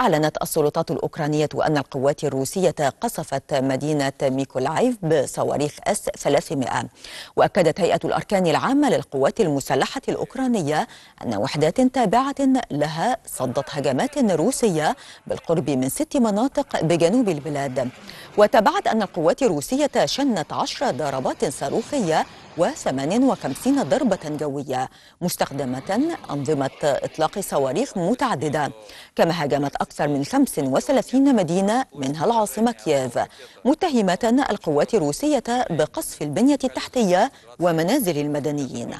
أعلنت السلطات الأوكرانية أن القوات الروسية قصفت مدينة ميكولايف بصواريخ اس 300 وأكدت هيئة الأركان العامة للقوات المسلحة الأوكرانية أن وحدات تابعة لها صدت هجمات روسية بالقرب من ست مناطق بجنوب البلاد وتابعت أن القوات الروسية شنت عشر ضربات صاروخية و58 ضربة جوية مستخدمة أنظمة إطلاق صواريخ متعددة كما هاجمت أكثر من 35 مدينة منها العاصمة كييف متهمة القوات الروسية بقصف البنية التحتية ومنازل المدنيين